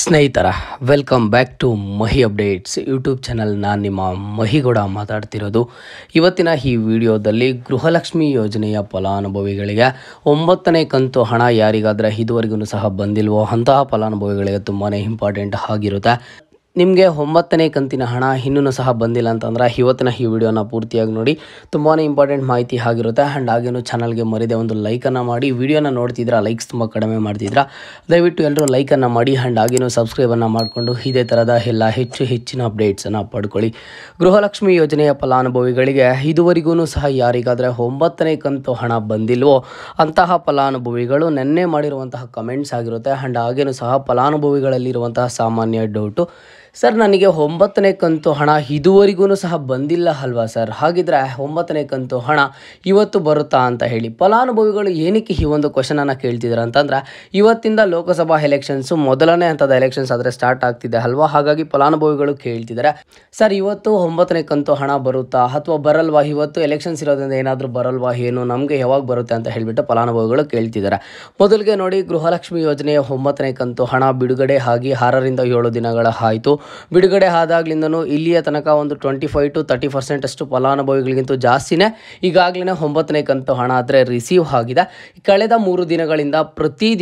ಸ್ನೇಹಿತರ welcome back to Mahi updates YouTube channel ನಾನು ನಿಮ್ಮ ಮಹಿಗೌಡ ಮಾತಾಡ್ತಿರೋದು ಇವತ್ತಿನ ಈ ವಿಡಿಯೋದಲ್ಲಿ ಗೃಹಲಕ್ಷ್ಮಿ ಯೋಜನೆಯ ಫಲಾನುಭವಿಗಳಿಗೆ ಒಂಬತ್ತನೇ ಕಂತು ಹಣ ಯಾರಿಗಾದರೆ ಇದುವರೆಗೂ ಸಹ ಬಂದಿಲ್ವೋ ಅಂತಹ ಫಲಾನುಭವಿಗಳಿಗೆ ತುಂಬಾ ಇಂಪಾರ್ಟೆಂಟ್ ಆಗಿರುತ್ತೆ ನಿಮಗೆ ಒಂಬತ್ತನೇ ಕಂತಿನ ಹಣ ಇನ್ನೂ ಸಹ ಬಂದಿಲ್ಲ ಅಂತಂದ್ರೆ ಇವತ್ತಿನ ಈ ವಿಡಿಯೋನ ಪೂರ್ತಿಯಾಗಿ ನೋಡಿ ತುಂಬಾ ಇಂಪಾರ್ಟೆಂಟ್ ಮಾಹಿತಿ ಆಗಿರುತ್ತೆ ಆ್ಯಂಡ್ ಹಾಗೇನು ಚಾನಲ್ಗೆ ಮರಿದೆ ಒಂದು ಲೈಕನ್ನು ಮಾಡಿ ವಿಡಿಯೋನ ನೋಡ್ತಿದ್ರೆ ಲೈಕ್ಸ್ ತುಂಬ ಕಡಿಮೆ ಮಾಡ್ತಿದ್ರ ದಯವಿಟ್ಟು ಎಲ್ಲರೂ ಲೈಕನ್ನು ಮಾಡಿ ಆ್ಯಂಡ್ ಹಾಗೇನು ಸಬ್ಸ್ಕ್ರೈಬನ್ನು ಮಾಡಿಕೊಂಡು ಇದೇ ಥರದ ಎಲ್ಲ ಹೆಚ್ಚು ಹೆಚ್ಚಿನ ಅಪ್ಡೇಟ್ಸನ್ನು ಪಡ್ಕೊಳ್ಳಿ ಗೃಹಲಕ್ಷ್ಮಿ ಯೋಜನೆಯ ಫಲಾನುಭವಿಗಳಿಗೆ ಇದುವರೆಗೂ ಸಹ ಯಾರಿಗಾದರೆ ಒಂಬತ್ತನೇ ಕಂತು ಹಣ ಬಂದಿಲ್ವೋ ಅಂತಹ ಫಲಾನುಭವಿಗಳು ನಿನ್ನೆ ಮಾಡಿರುವಂತಹ ಕಮೆಂಟ್ಸ್ ಆಗಿರುತ್ತೆ ಆ್ಯಂಡ್ ಹಾಗೇನು ಸಹ ಫಲಾನುಭವಿಗಳಲ್ಲಿರುವಂತಹ ಸಾಮಾನ್ಯ ಡೌಟು ಸರ್ ನನಗೆ ಒಂಬತ್ತನೇ ಕಂತು ಹಣ ಇದುವರೆಗೂ ಸಹ ಬಂದಿಲ್ಲ ಅಲ್ವಾ ಸರ್ ಹಾಗಿದ್ರೆ ಒಂಬತ್ತನೇ ಕಂತು ಹಣ ಇವತ್ತು ಬರುತ್ತಾ ಅಂತ ಹೇಳಿ ಫಲಾನುಭವಿಗಳು ಏನಕ್ಕೆ ಈ ಒಂದು ಕ್ವಶನನ್ನು ಕೇಳ್ತಿದ್ದಾರೆ ಅಂತಂದ್ರೆ ಇವತ್ತಿಂದ ಲೋಕಸಭಾ ಎಲೆಕ್ಷನ್ಸು ಮೊದಲನೇ ಹಂತದ ಎಲೆಕ್ಷನ್ಸ್ ಆದರೆ ಸ್ಟಾರ್ಟ್ ಆಗ್ತಿದೆ ಅಲ್ವಾ ಹಾಗಾಗಿ ಫಲಾನುಭವಿಗಳು ಕೇಳ್ತಿದ್ದಾರೆ ಸರ್ ಇವತ್ತು ಒಂಬತ್ತನೇ ಕಂತು ಹಣ ಬರುತ್ತಾ ಅಥವಾ ಬರಲ್ವಾ ಇವತ್ತು ಎಲೆಕ್ಷನ್ಸ್ ಇರೋದ್ರಿಂದ ಏನಾದರೂ ಬರಲ್ವಾ ಏನು ನಮಗೆ ಯಾವಾಗ ಬರುತ್ತೆ ಅಂತ ಹೇಳಿಬಿಟ್ಟು ಫಲಾನುಭವಿಗಳು ಕೇಳ್ತಿದ್ದಾರೆ ಮೊದಲಿಗೆ ನೋಡಿ ಗೃಹಲಕ್ಷ್ಮಿ ಯೋಜನೆಯ ಒಂಬತ್ತನೇ ಕಂತು ಹಣ ಬಿಡುಗಡೆ ಆಗಿ ಆರರಿಂದ ಏಳು ದಿನಗಳ ಆಯಿತು ಬಿಡುಗಡೆ ಆದಾಗ್ಲಿಂದನೂ ಇಲ್ಲಿಯ ತನಕ ಒಂದು twenty five to thirty percent ಅಷ್ಟು ಫಲಾನುಭವಿಗಳಿಗಿಂತ ಜಾಸ್ತಿನೇ ಈಗಾಗಲೇ ಒಂಬತ್ತನೇ ಕಂತು ಹಣ ಆದರೆ ರಿಸೀವ್ ಆಗಿದೆ ಕಳೆದ ಮೂರು ದಿನಗಳಿಂದ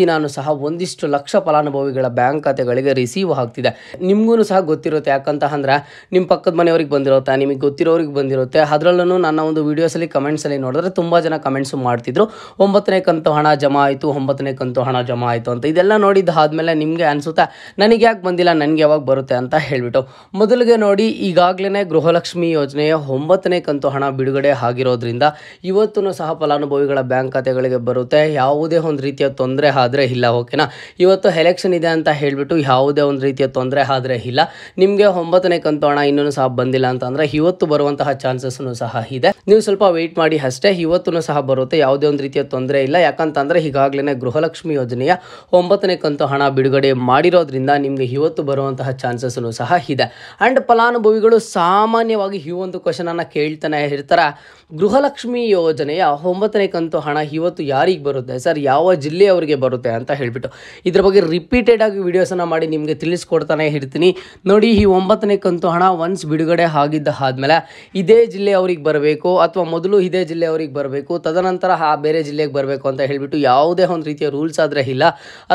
ದಿನವೂ ಸಹ ಒಂದಿಷ್ಟು ಲಕ್ಷ ಫಲಾನುಭವಿಗಳ ಬ್ಯಾಂಕ್ ಖಾತೆಗಳಿಗೆ ರಿಸೀವ್ ಆಗ್ತಿದೆ ನಿಮಗೂ ಸಹ ಗೊತ್ತಿರುತ್ತೆ ಯಾಕಂತ ಅಂದ್ರೆ ನಿಮ್ಮ ಪಕ್ಕದ ಮನೆಯವ್ರಿಗೆ ಬಂದಿರುತ್ತೆ ನಿಮಗೆ ಗೊತ್ತಿರೋರಿಗೆ ಬಂದಿರುತ್ತೆ ಅದರಲ್ಲೂ ನನ್ನ ಒಂದು ವೀಡಿಯೋಸಲ್ಲಿ ಕಮೆಂಟ್ಸಲ್ಲಿ ನೋಡಿದ್ರೆ ತುಂಬ ಜನ ಕಮೆಂಟ್ಸು ಮಾಡ್ತಿದ್ರು ಒಂಬತ್ತನೇ ಕಂತು ಹಣ ಜಮಾ ಆಯಿತು ಒಂಬತ್ತನೇ ಕಂತು ಹಣ ಜಮಾ ಆಯಿತು ಅಂತ ಇದೆಲ್ಲ ನೋಡಿದ್ದಾದಮೇಲೆ ನಿಮಗೆ ಅನಿಸುತ್ತೆ ನನಗೆ ಯಾಕೆ ಬಂದಿಲ್ಲ ನನಗೆ ಯಾವಾಗ ಬರುತ್ತೆ ಅಂತ ಅಂತ ಹೇಳಿಬಿಟ್ಟು ಮೊದಲಿಗೆ ನೋಡಿ ಈಗಾಗಲೇ ಗೃಹಲಕ್ಷ್ಮಿ ಯೋಜನೆಯ ಒಂಬತ್ತನೇ ಕಂತು ಹಣ ಬಿಡುಗಡೆ ಆಗಿರೋದ್ರಿಂದ ಇವತ್ತೂ ಸಹ ಫಲಾನುಭವಿಗಳ ಬ್ಯಾಂಕ್ ಖಾತೆಗಳಿಗೆ ಬರುತ್ತೆ ಯಾವುದೇ ಒಂದು ರೀತಿಯ ತೊಂದರೆ ಆದರೆ ಇಲ್ಲ ಓಕೆನಾ ಇವತ್ತು ಎಲೆಕ್ಷನ್ ಇದೆ ಅಂತ ಹೇಳಿಬಿಟ್ಟು ಯಾವುದೇ ಒಂದು ರೀತಿಯ ತೊಂದರೆ ಆದರೆ ಇಲ್ಲ ನಿಮಗೆ ಒಂಬತ್ತನೇ ಕಂತು ಹಣ ಇನ್ನೂ ಸಹ ಬಂದಿಲ್ಲ ಅಂತಂದರೆ ಇವತ್ತು ಬರುವಂತಹ ಚಾನ್ಸಸ್ನು ಸಹ ಇದೆ ನೀವು ಸ್ವಲ್ಪ ವೆಯ್ಟ್ ಮಾಡಿ ಅಷ್ಟೇ ಇವತ್ತು ಸಹ ಬರುತ್ತೆ ಯಾವುದೇ ಒಂದು ರೀತಿಯ ತೊಂದರೆ ಇಲ್ಲ ಯಾಕಂತಂದರೆ ಈಗಾಗಲೇ ಗೃಹಲಕ್ಷ್ಮಿ ಯೋಜನೆಯ ಒಂಬತ್ತನೇ ಕಂತು ಹಣ ಬಿಡುಗಡೆ ಮಾಡಿರೋದ್ರಿಂದ ನಿಮಗೆ ಇವತ್ತು ಬರುವಂತಹ ಚಾನ್ಸಸ್ ಸಹ ಇದೆ ಆ್ಯಂಡ್ ಫಲಾನುಭವಿಗಳು ಸಾಮಾನ್ಯವಾಗಿ ಈ ಒಂದು ಕ್ವಶನನ್ನು ಕೇಳ್ತಾನೆ ಇರ್ತಾರೆ ಗೃಹಲಕ್ಷ್ಮಿ ಯೋಜನೆಯ ಒಂಬತ್ತನೇ ಕಂತು ಹಣ ಇವತ್ತು ಯಾರಿಗೆ ಬರುತ್ತೆ ಸರ್ ಯಾವ ಜಿಲ್ಲೆಯವರಿಗೆ ಬರುತ್ತೆ ಅಂತ ಹೇಳಿಬಿಟ್ಟು ಇದ್ರ ಬಗ್ಗೆ ರಿಪೀಟೆಡ್ ಆಗಿ ವಿಡಿಯೋಸನ್ನು ಮಾಡಿ ನಿಮಗೆ ತಿಳಿಸ್ಕೊಡ್ತಾನೆ ಇರ್ತೀನಿ ನೋಡಿ ಈ ಒಂಬತ್ತನೇ ಕಂತು ಹಣ ಒನ್ಸ್ ಬಿಡುಗಡೆ ಆಗಿದ್ದ ಆದಮೇಲೆ ಇದೇ ಅವರಿಗೆ ಬರಬೇಕು ಅಥವಾ ಮೊದಲು ಇದೇ ಜಿಲ್ಲೆಯವ್ರಿಗೆ ಬರಬೇಕು ತದನಂತರ ಆ ಬೇರೆ ಜಿಲ್ಲೆಗೆ ಬರಬೇಕು ಅಂತ ಹೇಳಿಬಿಟ್ಟು ಯಾವುದೇ ಒಂದು ರೀತಿಯ ರೂಲ್ಸ್ ಆದರೆ ಇಲ್ಲ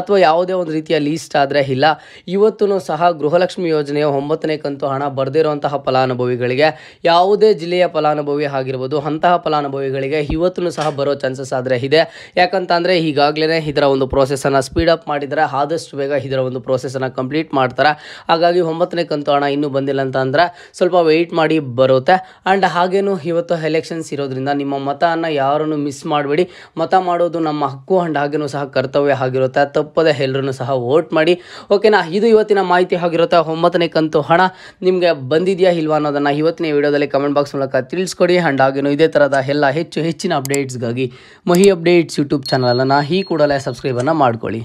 ಅಥವಾ ಯಾವುದೇ ಒಂದು ರೀತಿಯ ಲೀಸ್ಟ್ ಆದರೆ ಇಲ್ಲ ಇವತ್ತೂ ಸಹ ಗೃಹಲಕ್ಷ್ಮಿ ಯೋಜನೆಯ ಒಂಬತ್ತನೇ ಕಂತು ಹಣ ಬರೆದಿರುವಂತಹ ಫಲಾನುಭವಿಗಳಿಗೆ ಯಾವುದೇ ಜಿಲ್ಲೆಯ ಫಲಾನುಭವಿ ಆಗಿರ್ಬೋದು ಅಂತಹ ಫಲಾನುಭವಿಗಳಿಗೆ ಇವತ್ತು ಸಹ ಬರೋ ಚಾನ್ಸಸ್ ಆದರೆ ಇದೆ ಯಾಕಂತಂದರೆ ಈಗಾಗಲೇ ಇದರ ಒಂದು ಸ್ಪೀಡ್ ಸ್ಪೀಡಪ್ ಮಾಡಿದರೆ ಆದಷ್ಟು ಬೇಗ ಇದರ ಒಂದು ಪ್ರೊಸೆಸನ್ನು ಕಂಪ್ಲೀಟ್ ಮಾಡ್ತಾರೆ ಹಾಗಾಗಿ ಒಂಬತ್ತನೇ ಕಂತು ಹಣ ಇನ್ನೂ ಬಂದಿಲ್ಲ ಅಂತ ಸ್ವಲ್ಪ ವೆಯ್ಟ್ ಮಾಡಿ ಬರುತ್ತೆ ಆ್ಯಂಡ್ ಹಾಗೇನು ಇವತ್ತು ಎಲೆಕ್ಷನ್ಸ್ ಇರೋದ್ರಿಂದ ನಿಮ್ಮ ಮತವನ್ನು ಯಾರನ್ನು ಮಿಸ್ ಮಾಡಬೇಡಿ ಮತ ಮಾಡೋದು ನಮ್ಮ ಹಕ್ಕು ಆ್ಯಂಡ್ ಹಾಗೇನೂ ಸಹ ಕರ್ತವ್ಯ ಆಗಿರುತ್ತೆ ತಪ್ಪದೆ ಎಲ್ಲರೂ ಸಹ ವೋಟ್ ಮಾಡಿ ಓಕೆನಾ ಇದು ಇವತ್ತಿನ ಮಾಹಿತಿ ಆಗಿರುತ್ತೆ ಒಂಬತ್ತನೇ ಕಂತು ಹಣ ನಿಮಗೆ ಬಂದಿದೆಯಾ ಇಲ್ವಾ ಅನ್ನೋದನ್ನು ಇವತ್ತಿನ ವೀಡಿಯೋದಲ್ಲಿ ಕಮೆಂಟ್ ಬಾಕ್ಸ್ ಮೂಲಕ ತಿಳಿಸ್ಕೊಡಿ ಆ್ಯಂಡ್ ಹಾಗೇನು ಇದೇ ಥರದ ಎಲ್ಲ ಹೆಚ್ಚು ಹೆಚ್ಚಿನ ಅಪ್ಡೇಟ್ಸ್ಗಾಗಿ ಮಹಿ ಅಪ್ಡೇಟ್ಸ್ ಯೂಟ್ಯೂಬ್ ಚಾನಲನ್ನು ಈ ಕೂಡಲೇ ಸಬ್ಸ್ಕ್ರೈಬನ್ನು ಮಾಡ್ಕೊಳ್ಳಿ